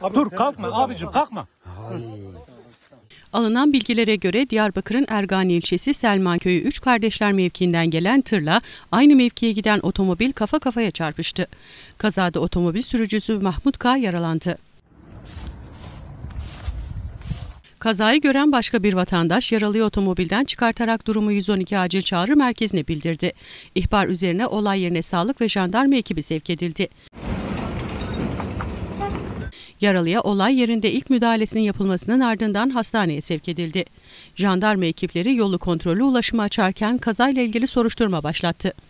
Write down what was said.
Abi, Dur kalkma abicim kalkma. Alınan bilgilere göre Diyarbakır'ın Ergani ilçesi Selman Köyü 3 kardeşler mevkiinden gelen tırla aynı mevkiye giden otomobil kafa kafaya çarpıştı. Kazada otomobil sürücüsü Mahmut K. yaralandı. Kazayı gören başka bir vatandaş yaralı otomobilden çıkartarak durumu 112 acil çağrı merkezine bildirdi. İhbar üzerine olay yerine sağlık ve jandarma ekibi sevk edildi. Yaralıya olay yerinde ilk müdahalesinin yapılmasının ardından hastaneye sevk edildi. Jandarma ekipleri yolu kontrolü ulaşımı açarken kazayla ilgili soruşturma başlattı.